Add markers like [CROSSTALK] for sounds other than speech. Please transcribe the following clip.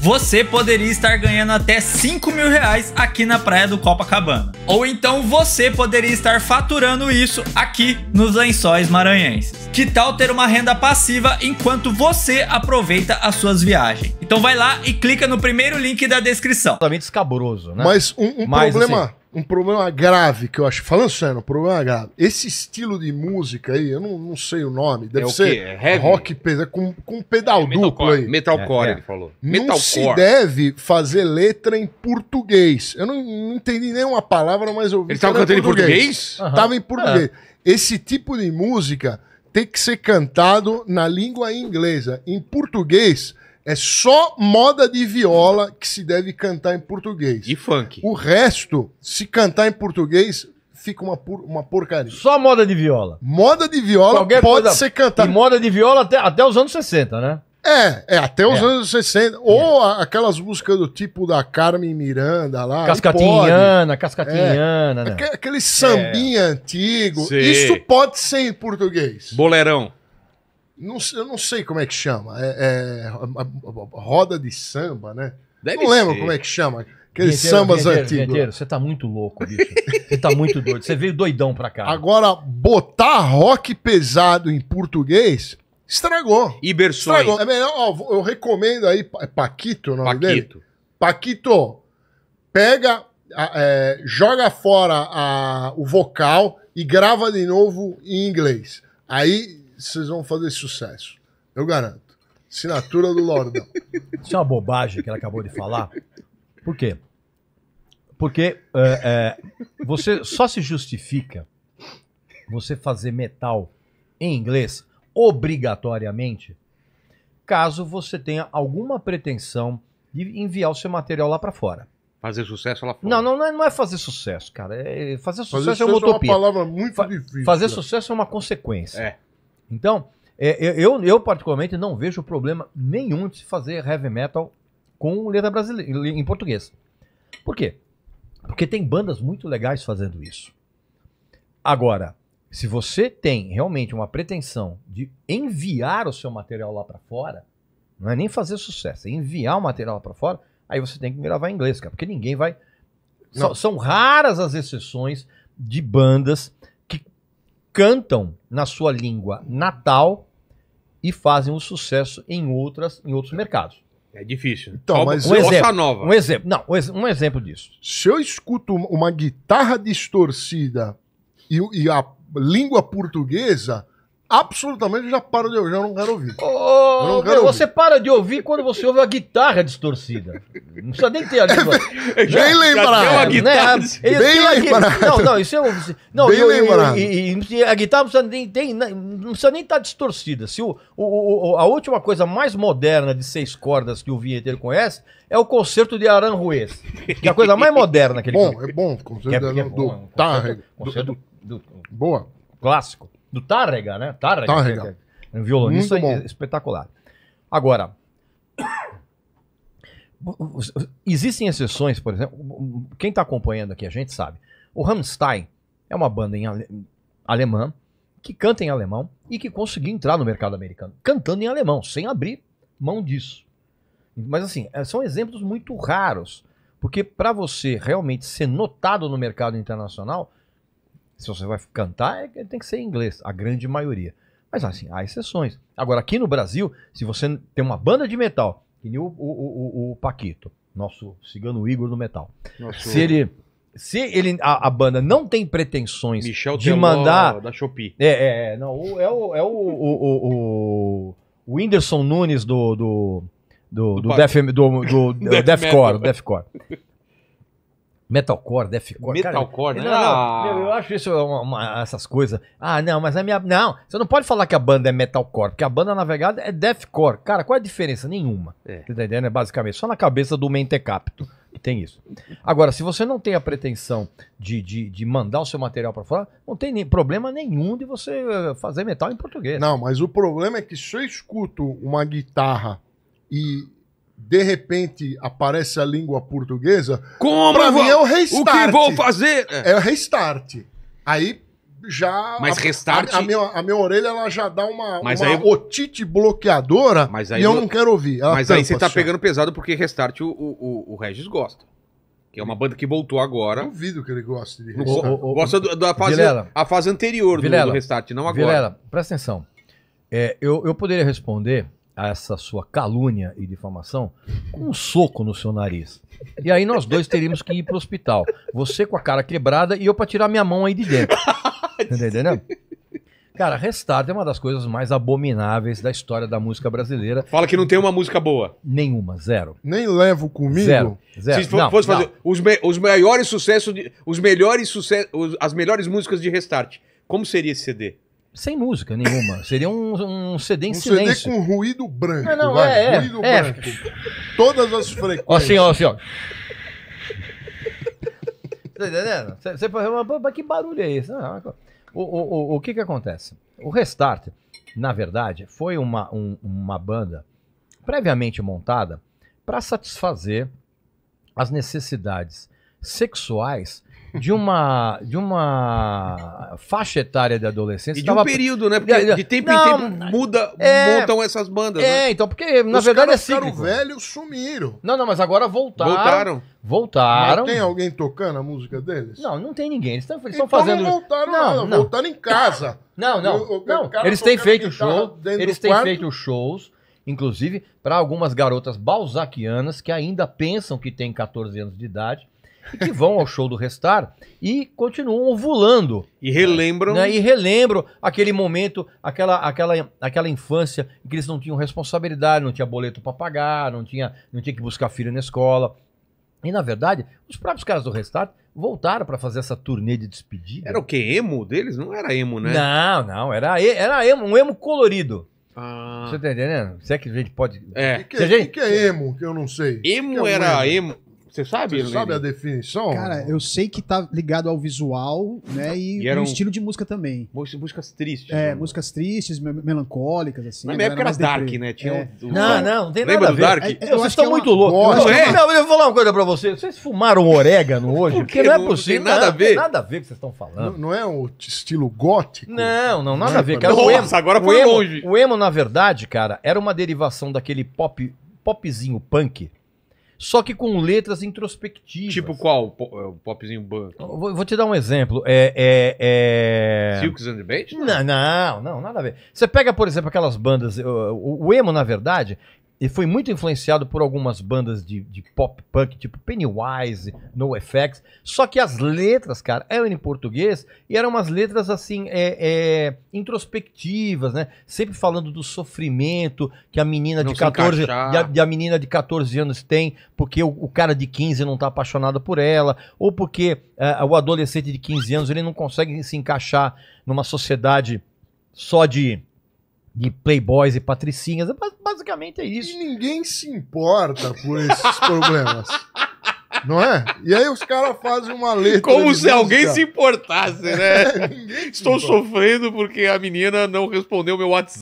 você poderia estar ganhando até 5 mil reais aqui na praia do Copacabana. Ou então você poderia estar faturando isso aqui nos lençóis maranhenses. Que tal ter uma renda passiva enquanto você aproveita as suas viagens? Então vai lá e clica no primeiro link da descrição. Totalmente escabroso, né? Mas um, um Mas, problema. Assim, um problema grave que eu acho. Falando sério, um problema grave. Esse estilo de música aí, eu não, não sei o nome, deve é o ser é rock com, com pedal é, duplo aí. Metalcore, é, é, ele falou. Não metalcore. se deve fazer letra em português. Eu não, não entendi nenhuma palavra, mas eu vi. Ele estava cantando em português? Tava em português. É. Esse tipo de música tem que ser cantado na língua inglesa. Em português é só moda de viola que se deve cantar em português. E funk. O resto, se cantar em português, fica uma, por, uma porcaria. Só moda de viola. Moda de viola Qualquer pode coisa, ser cantada. E moda de viola até, até os anos 60, né? É, é, até os é. anos 60. Ou é. aquelas músicas do tipo da Carmen Miranda lá. Cascatinhana, cascatinhana. É. Né? Aquele sambinha é. antigo. Sim. Isso pode ser em português. Boleirão. Não, eu não sei como é que chama. É, é a, a, a roda de samba, né? Deve não ser. lembro como é que chama. Aqueles sambas antigos. você tá muito louco, bicho. Você tá muito doido. Você veio doidão pra cá. Agora, botar rock pesado em português estragou. Iberson. Estragou. É melhor, ó, eu recomendo aí, é Paquito, o nome Paquito. dele? Paquito. Pega, é, joga fora a, o vocal e grava de novo em inglês. Aí vocês vão fazer sucesso. Eu garanto. Assinatura do Lordão. [LAUGHS] Isso é uma bobagem que ela acabou de falar. Por quê? Porque é, é, você só se justifica você fazer metal em inglês obrigatoriamente caso você tenha alguma pretensão de enviar o seu material lá para fora. Fazer sucesso lá fora. Não, não, não é, é fazer sucesso, cara. É, fazer sucesso fazer é, é uma utopia. É uma palavra muito Fa difícil. Fazer né? sucesso é uma consequência. É. Então, é, eu, eu, particularmente não vejo problema nenhum de se fazer heavy metal com letra brasileira em português. Por quê? Porque tem bandas muito legais fazendo isso. Agora, se você tem realmente uma pretensão de enviar o seu material lá para fora, não é nem fazer sucesso, é enviar o material lá para fora, aí você tem que gravar em inglês, cara, porque ninguém vai. são raras as exceções de bandas cantam na sua língua natal e fazem um sucesso em, outras, em outros mercados. É difícil. Né? Então, Só mas um exemplo, nova. Um exemplo, não, um exemplo disso. Se eu escuto uma guitarra distorcida e, e a língua portuguesa, absolutamente já paro de ouvir, já não quero ouvir. Oh, não quero meu, ouvir. Você para de ouvir quando você ouve a guitarra distorcida. Não precisa nem ter a guitarra. É, [LAUGHS] bem lembrado. Né? Bem lembrado. Não, não, isso é um... Não, bem eu, lembrado. a guitarra não precisa nem, tem, né, não precisa nem estar tá distorcida. Se o, o, o, a última coisa mais moderna de seis cordas que o vinheteiro conhece é o concerto de Aran Ruiz. Que é a coisa mais moderna que ele bom, É bom, é, é bom concerto é bom, do, é concerto, tá, concerto do, do, do, Boa. Clássico. Do Tárrega, né? Tárrega. É Tárrega. É, é um violonista espetacular. Agora, existem exceções, por exemplo, quem está acompanhando aqui a gente sabe. O Rammstein é uma banda em ale... alemã que canta em alemão e que conseguiu entrar no mercado americano cantando em alemão, sem abrir mão disso. Mas assim, é, são exemplos muito raros, porque para você realmente ser notado no mercado internacional, se você vai cantar, é, tem que ser em inglês, a grande maioria. Mas assim, há exceções. Agora, aqui no Brasil, se você tem uma banda de metal, que nem o, o, o, o Paquito, nosso cigano Igor do metal. Nosso... Se ele. Se ele, a, a banda não tem pretensões Michel de Teló, mandar. Da Shopee. É, é, é não. É o. É o, o, o, o Whindersson Nunes do. do do, do, do, Death, do, do, [LAUGHS] do Deathcore, Deathcore. Metalcore, deathcore. Metalcore, cara, né? Não, não, ah. eu acho isso uma, uma, essas coisas. Ah, não, mas a minha. Não, você não pode falar que a banda é metalcore, porque a banda, na verdade, é deathcore. Cara, qual é a diferença? Nenhuma. É. Você tá entendendo? É basicamente só na cabeça do mentecapto. que Tem isso. Agora, se você não tem a pretensão de, de, de mandar o seu material para fora, não tem nem, problema nenhum de você eh, fazer metal em português. Não, mas o problema é que se eu escuto uma guitarra e de repente aparece a língua portuguesa. Como? Pra vou, mim é o restart. O que vou fazer? É. é o restart. Aí já. Mas restart. A, a, minha, a minha orelha ela já dá uma, mas uma aí... otite bloqueadora mas aí e eu não quero ouvir. Ela mas aí você tá pegando pesado porque restart o, o, o Regis gosta. Que é uma banda que voltou agora. Duvido que ele goste de restart. Gosta do, da fase, fase anterior do, Vilela, do restart, não agora. Vilela, presta atenção. É, eu, eu poderia responder a essa sua calúnia e difamação com um soco no seu nariz. E aí nós dois teríamos que ir pro hospital. Você com a cara quebrada e eu para tirar minha mão aí de dentro. [LAUGHS] Entendeu? Né? Cara, Restart é uma das coisas mais abomináveis da história da música brasileira. Fala que não tem uma música boa. Nenhuma, zero. Nem levo comigo. Zero. zero. Se não, fosse não. fazer os, me, os maiores sucessos, de, os melhores sucessos, as melhores músicas de Restart, como seria esse CD? sem música nenhuma. Seria um, um CD em um silêncio. CD com ruído branco. Não, não, vai. É, é, ruído é, branco. Todas as frequências. Ó, assim, ó, assim, ó. tá entendendo? Você falou, mas que barulho é esse? O, o, o, o que que acontece? O Restart, na verdade, foi uma, um, uma banda previamente montada para satisfazer as necessidades sexuais de uma, de uma faixa etária de adolescência. E de um tava... período, né? Porque de, de tempo não, em tempo muda, é, montam essas bandas. É, né? então, porque na Os verdade é cíclico. velhos sumiram. Não, não, mas agora voltaram. Voltaram. Voltaram. Mas tem alguém tocando a música deles? Não, não tem ninguém. Eles estão então fazendo. Não voltaram, não, não, não. voltaram em casa. [LAUGHS] Não, não. O, o, não. Eles têm feito show. Eles têm quarto. feito shows inclusive para algumas garotas balzaquianas que ainda pensam que têm 14 anos de idade e que vão ao show do Restar e continuam ovulando. E relembram. Né? E relembram aquele momento, aquela, aquela, aquela infância em que eles não tinham responsabilidade, não tinha boleto para pagar, não tinha, não tinha que buscar filho na escola. E, na verdade, os próprios caras do Restart voltaram para fazer essa turnê de despedida. Era o que? Emo deles? Não era emo, né? Não, não. Era, era emo, um emo colorido. Ah. Você tá entendendo? Se é que a gente pode. É. Que que é, gente... que, é emo? Que eu não sei. Emo que é era emo? emo? Você sabe? Você sabe a definição? Cara, eu sei que tá ligado ao visual, né? E, e estilo de música também. Músicas tristes. É, né? músicas tristes, melancólicas, assim. Na minha época era, era Dark, deprê. né? Tinha é. um, um... Não, não, não tem Lembra nada Lembra Dark? É, vocês estão é uma... muito loucos. Não, não, eu vou falar uma coisa pra vocês. Vocês fumaram orégano [LAUGHS] hoje? Porque não é possível. Não tem nada a ver. Tem nada a ver o que vocês estão falando. Não, é o estilo gótico? Não, não, nada a ver. Cara, Nossa, emo, agora foi longe. O emo, na verdade, cara, era uma derivação daquele pop popzinho punk só que com letras introspectivas. Tipo qual? É, o popzinho banco? Vou, vou, te dar um exemplo. É, é, é... Silks and the Bench? Não, não, não, nada a ver. Você pega, por exemplo, aquelas bandas. O, o emo, na verdade, e foi muito influenciado por algumas bandas de, de pop punk, tipo Pennywise, NoFX. Só que as letras, cara, eram em português e eram umas letras assim, é, é, introspectivas, né? Sempre falando do sofrimento que a menina não de 14 e a, e a, menina de 14 anos tem, porque o, o cara de 15 não está apaixonado por ela, ou porque é, o adolescente de 15 anos ele não consegue se encaixar numa sociedade só de de playboys e patricinhas. É basicamente é isso. E ninguém se importa por esses problemas. Não é? E aí os caras fazem uma letra. Como se música. alguém se importasse, né? [LAUGHS] Estou importa. sofrendo porque a menina não respondeu meu WhatsApp.